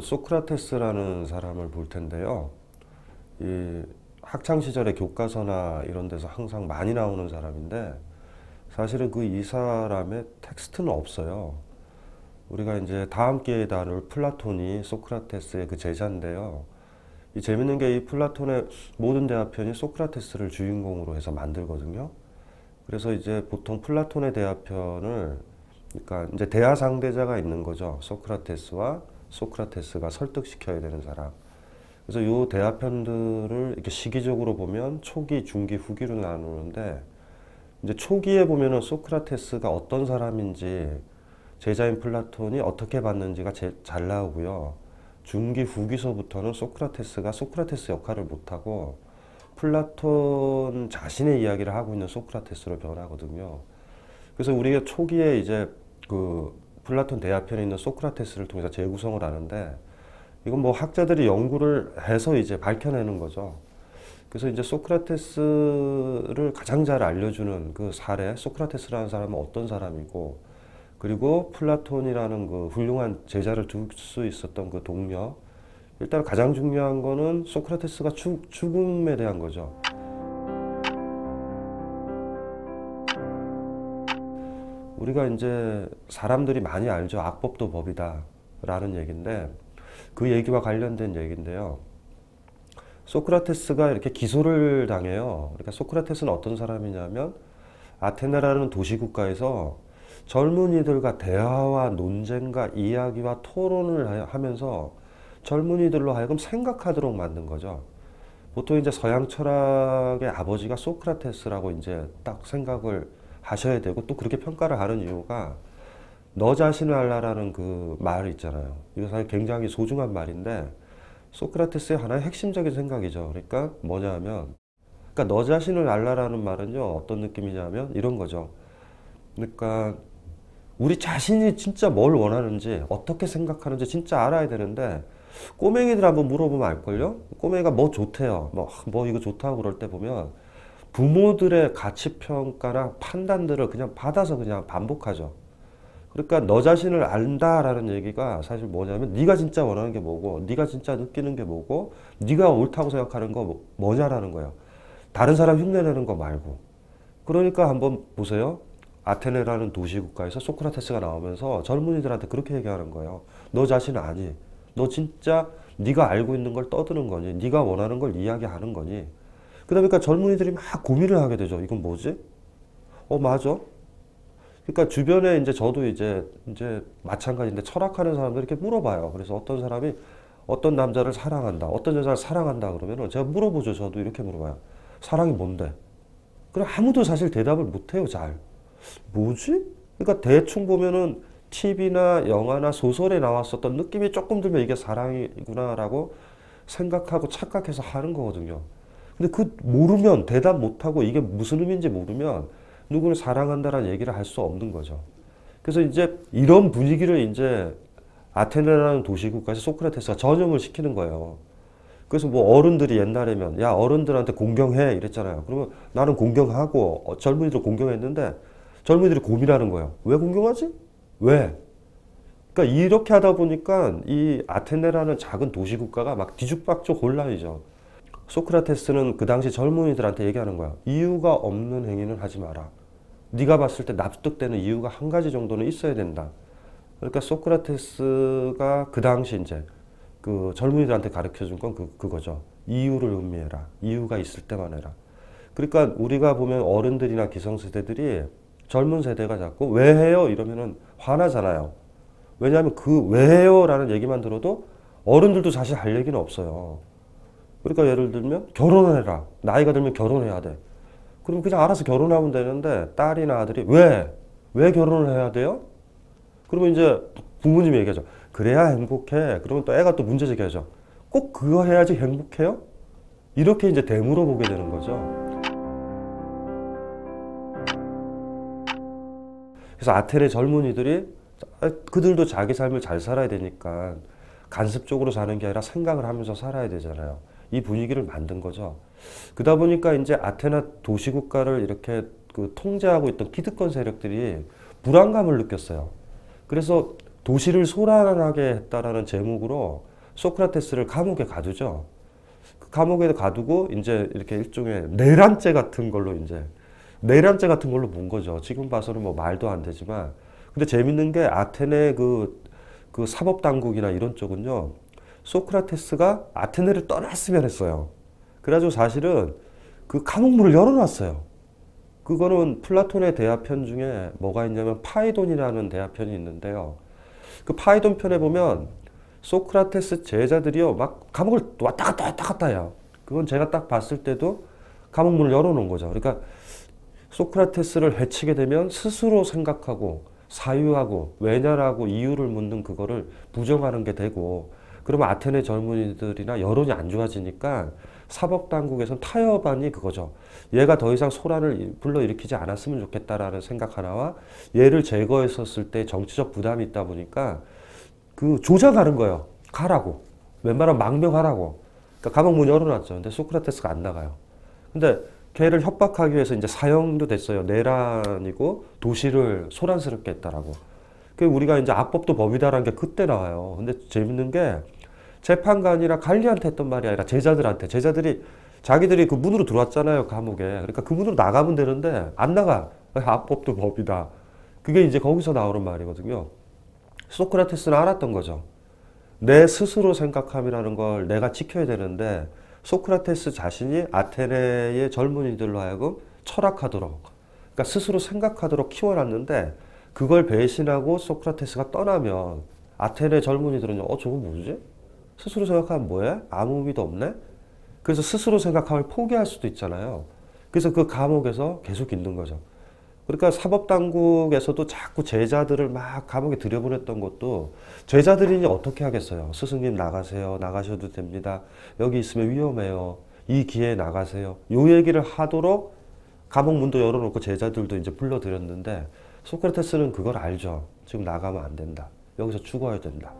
소크라테스라는 사람을 볼 텐데요. 이 학창 시절의 교과서나 이런 데서 항상 많이 나오는 사람인데 사실은 그 이 사람의 텍스트는 없어요. 우리가 이제 다음 기회에 다룰 플라톤이 소크라테스의 그 제자인데요. 이 재밌는 게 이 플라톤의 모든 대화편이 소크라테스를 주인공으로 해서 만들거든요. 그래서 이제 보통 플라톤의 대화편을 그러니까 이제 대화 상대자가 있는 거죠. 소크라테스와 소크라테스가 설득시켜야 되는 사람. 그래서 이 대화편들을 이렇게 시기적으로 보면 초기, 중기, 후기로 나누는데 이제 초기에 보면은 소크라테스가 어떤 사람인지 제자인 플라톤이 어떻게 봤는지가 제, 잘 나오고요. 중기, 후기서부터는 소크라테스가 소크라테스 역할을 못하고 플라톤 자신의 이야기를 하고 있는 소크라테스로 변하거든요. 그래서 우리가 초기에 이제 그 플라톤 대화편에 있는 소크라테스를 통해서 재구성을 하는데 이건 뭐 학자들이 연구를 해서 이제 밝혀내는 거죠. 그래서 이제 소크라테스를 가장 잘 알려주는 그 사례, 소크라테스라는 사람은 어떤 사람이고, 그리고 플라톤이라는 그 훌륭한 제자를 둘 수 있었던 그 동료, 일단 가장 중요한 거는 소크라테스가 죽, 죽음에 대한 거죠. 우리가 이제 사람들이 많이 알죠. 악법도 법이다. 라는 얘기인데 그 얘기와 관련된 얘기인데요. 소크라테스가 이렇게 기소를 당해요. 그러니까 소크라테스는 어떤 사람이냐면 아테네라는 도시국가에서 젊은이들과 대화와 논쟁과 이야기와 토론을 하면서 젊은이들로 하여금 생각하도록 만든 거죠. 보통 이제 서양 철학의 아버지가 소크라테스라고 이제 딱 생각을 하셔야 되고 또 그렇게 평가를 하는 이유가 너 자신을 알라라는 그 말 있잖아요. 이거 사실 굉장히 소중한 말인데 소크라테스의 하나의 핵심적인 생각이죠. 그러니까 뭐냐 하면 그러니까 너 자신을 알라라는 말은요. 어떤 느낌이냐면 이런 거죠. 그러니까 우리 자신이 진짜 뭘 원하는지 어떻게 생각하는지 진짜 알아야 되는데 꼬맹이들 한번 물어보면 알걸요? 꼬맹이가 뭐 좋대요. 뭐, 뭐 이거 좋다고 그럴 때 보면 부모들의 가치 평가나 판단들을 그냥 받아서 그냥 반복하죠. 그러니까 너 자신을 안다라는 얘기가 사실 뭐냐면 네가 진짜 원하는 게 뭐고 네가 진짜 느끼는 게 뭐고 네가 옳다고 생각하는 거 뭐, 뭐냐라는 거예요. 다른 사람 흉내내는 거 말고. 그러니까 한번 보세요. 아테네라는 도시국가에서 소크라테스가 나오면서 젊은이들한테 그렇게 얘기하는 거예요. 너 자신 아니. 너 진짜 네가 알고 있는 걸 떠드는 거니. 네가 원하는 걸 이야기하는 거니. 그러다 보니까 젊은이들이 막 고민을 하게 되죠. 이건 뭐지? 어, 맞아. 그러니까 주변에 이제 저도 이제 이제 마찬가지인데 철학하는 사람들 이렇게 물어봐요. 그래서 어떤 사람이 어떤 남자를 사랑한다, 어떤 여자를 사랑한다 그러면은 제가 물어보죠. 저도 이렇게 물어봐요. 사랑이 뭔데? 그럼 아무도 사실 대답을 못해요. 잘. 뭐지? 그러니까 대충 보면은 TV나 영화나 소설에 나왔었던 느낌이 조금 들면 이게 사랑이구나라고 생각하고 착각해서 하는 거거든요. 근데 그 모르면 대답 못하고 이게 무슨 의미인지 모르면 누구를 사랑한다라는 얘기를 할 수 없는 거죠. 그래서 이제 이런 분위기를 이제 아테네라는 도시국까지 소크라테스가 전염을 시키는 거예요. 그래서 뭐 어른들이 옛날에면 야 어른들한테 공경해 이랬잖아요. 그러면 나는 공경하고 어, 젊은이들 공경했는데 젊은이들이 고민하는 거예요. 왜 공경하지? 왜? 그러니까 이렇게 하다 보니까 이 아테네라는 작은 도시 국가가 막 뒤죽박죽 혼란이죠. 소크라테스는 그 당시 젊은이들한테 얘기하는 거야. 이유가 없는 행위는 하지 마라. 네가 봤을 때 납득되는 이유가 한 가지 정도는 있어야 된다. 그러니까 소크라테스가 그 당시 이제 그 젊은이들한테 가르쳐 준 건 그, 그거죠. 이유를 음미해라. 이유가 있을 때만 해라. 그러니까 우리가 보면 어른들이나 기성세대들이 젊은 세대가 자꾸 왜 해요? 이러면은 화나잖아요. 왜냐하면 그 왜 해요? 라는 얘기만 들어도 어른들도 사실 할 얘기는 없어요. 그러니까 예를 들면 결혼을 해라. 나이가 들면 결혼해야 돼. 그럼 그냥 알아서 결혼하면 되는데 딸이나 아들이 왜? 왜 결혼을 해야 돼요? 그러면 이제 부모님이 얘기하죠. 그래야 행복해. 그러면 또 애가 또 문제 제기하죠. 꼭 그거 해야지 행복해요? 이렇게 이제 되물어 보게 되는 거죠. 그래서 아테네 젊은이들이 아, 그들도 자기 삶을 잘 살아야 되니까 간습적으로 사는 게 아니라 생각을 하면서 살아야 되잖아요. 이 분위기를 만든 거죠. 그다 보니까 이제 아테나 도시국가를 이렇게 그 통제하고 있던 키드권 세력들이 불안감을 느꼈어요. 그래서 도시를 소란하게 했다라는 제목으로 소크라테스를 감옥에 가두죠. 그 감옥에 가두고 이제 이렇게 일종의 내란죄 같은 걸로 이제 내란죄 같은 걸로 문 거죠. 지금 봐서는 뭐 말도 안 되지만 근데 재밌는 게 아테네 그, 그 사법당국이나 이런 쪽은요. 소크라테스가 아테네를 떠났으면 했어요. 그래가지고 사실은 그 감옥문을 열어놨어요. 그거는 플라톤의 대화편 중에 뭐가 있냐면 파이돈이라는 대화편이 있는데요. 그 파이돈 편에 보면 소크라테스 제자들이요 막 감옥을 왔다 갔다 왔다 갔다 해요. 그건 제가 딱 봤을 때도 감옥문을 열어놓은 거죠. 그러니까 소크라테스를 해치게 되면 스스로 생각하고 사유하고 왜냐라고 이유를 묻는 그거를 부정하는 게 되고 그러면 아테네 젊은이들이나 여론이 안 좋아지니까 사법당국에서는 타협안이 그거죠. 얘가 더 이상 소란을 불러일으키지 않았으면 좋겠다라는 생각 하나와 얘를 제거했었을 때 정치적 부담이 있다 보니까 그 조장하는 거예요. 가라고. 웬만하면 망명하라고. 그러니까 감옥 문 열어놨죠. 근데 소크라테스가 안 나가요. 근데 걔를 협박하기 위해서 이제 사형도 됐어요. 내란이고 도시를 소란스럽게 했다라고. 그 우리가 이제 악법도 법이다라는 게 그때 나와요. 근데 재밌는 게 재판관이나 관리한테 했던 말이 아니라 제자들한테 제자들이 자기들이 그 문으로 들어왔잖아요 그 감옥에 그러니까 그 문으로 나가면 되는데 안 나가 악법도 법이다 그게 이제 거기서 나오는 말이거든요 소크라테스는 알았던 거죠 내 스스로 생각함이라는 걸 내가 지켜야 되는데 소크라테스 자신이 아테네의 젊은이들로 하여금 철학하도록 그러니까 스스로 생각하도록 키워놨는데 그걸 배신하고 소크라테스가 떠나면 아테네 젊은이들은 어저거 뭐지? 스스로 생각하면 뭐야? 아무 의미도 없네? 그래서 스스로 생각함을 포기할 수도 있잖아요. 그래서 그 감옥에서 계속 있는 거죠. 그러니까 사법당국에서도 자꾸 제자들을 막 감옥에 들여보냈던 것도 제자들이 어떻게 하겠어요. 스승님 나가세요. 나가셔도 됩니다. 여기 있으면 위험해요. 이 기회에 나가세요. 요 얘기를 하도록 감옥 문도 열어놓고 제자들도 이제 불러들였는데 소크라테스는 그걸 알죠. 지금 나가면 안 된다. 여기서 죽어야 된다.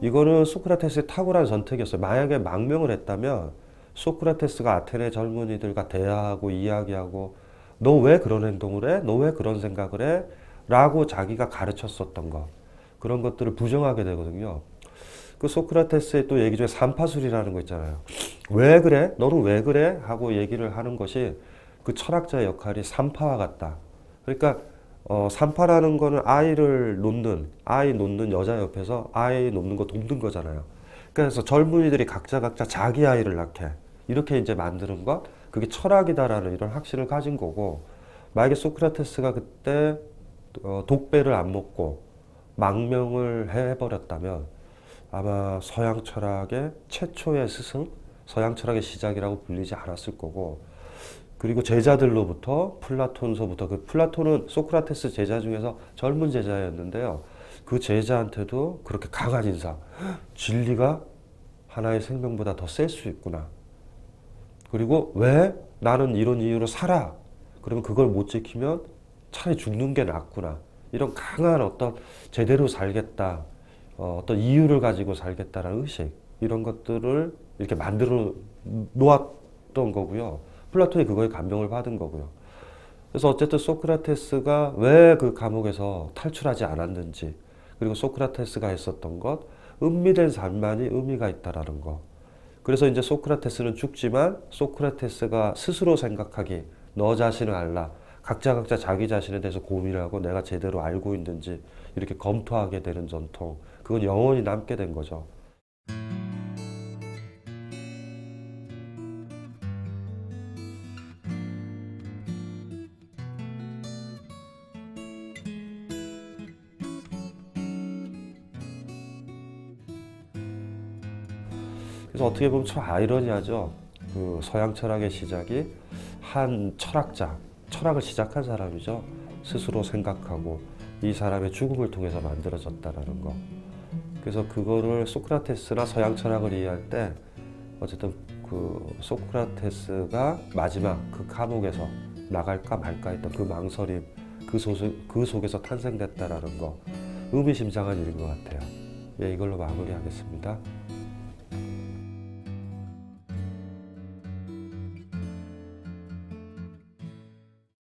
이거는 소크라테스의 탁월한 선택이었어요. 만약에 망명을 했다면 소크라테스가 아테네 젊은이들과 대화하고 이야기하고 너 왜 그런 행동을 해? 너 왜 그런 생각을 해? 라고 자기가 가르쳤었던 것 그런 것들을 부정하게 되거든요. 그 소크라테스의 또 얘기 중에 삼파술이라는 거 있잖아요. 왜 그래? 너는 왜 그래? 하고 얘기를 하는 것이 그 철학자의 역할이 삼파와 같다. 그러니까 어, 산파라는 거는 아이를 놓는, 아이 놓는 여자 옆에서 아이 놓는 거 돕는 거잖아요. 그래서 젊은이들이 각자 각자 자기 아이를 낳게 이렇게 이제 만드는 것, 그게 철학이다라는 이런 확신을 가진 거고, 만약에 소크라테스가 그때 어, 독배를 안 먹고 망명을 해버렸다면 아마 서양 철학의 최초의 스승, 서양 철학의 시작이라고 불리지 않았을 거고, 그리고 제자들로부터 플라톤서부터 그 플라톤은 소크라테스 제자 중에서 젊은 제자였는데요. 그 제자한테도 그렇게 강한 인상, 진리가 하나의 생명보다 더 셀 수 있구나. 그리고 왜 나는 이런 이유로 살아? 그러면 그걸 못 지키면 차라리 죽는 게 낫구나. 이런 강한 어떤 제대로 살겠다, 어, 떤 이유를 가지고 살겠다라는 의식 이런 것들을 이렇게 만들어 놓았던 거고요. 플라톤이 그거에 감명을 받은 거고요. 그래서 어쨌든 소크라테스가 왜 그 감옥에서 탈출하지 않았는지 그리고 소크라테스가 했었던 것 음미된 삶만이 의미가 있다라는 것. 그래서 이제 소크라테스는 죽지만 소크라테스가 스스로 생각하기 너 자신을 알라 각자 각자 자기 자신에 대해서 고민을 하고 내가 제대로 알고 있는지 이렇게 검토하게 되는 전통 그건 영원히 남게 된 거죠. 그래서 어떻게 보면 참 아이러니하죠. 그 서양 철학의 시작이 한 철학자, 철학을 시작한 사람이죠. 스스로 생각하고 이 사람의 죽음을 통해서 만들어졌다라는 거. 그래서 그거를 소크라테스나 서양 철학을 이해할 때 어쨌든 그 소크라테스가 마지막 그 감옥에서 나갈까 말까 했던 그 망설임, 그, 소수, 그 속에서 탄생됐다라는 거 의미심장한 일인 것 같아요. 예, 이걸로 마무리하겠습니다.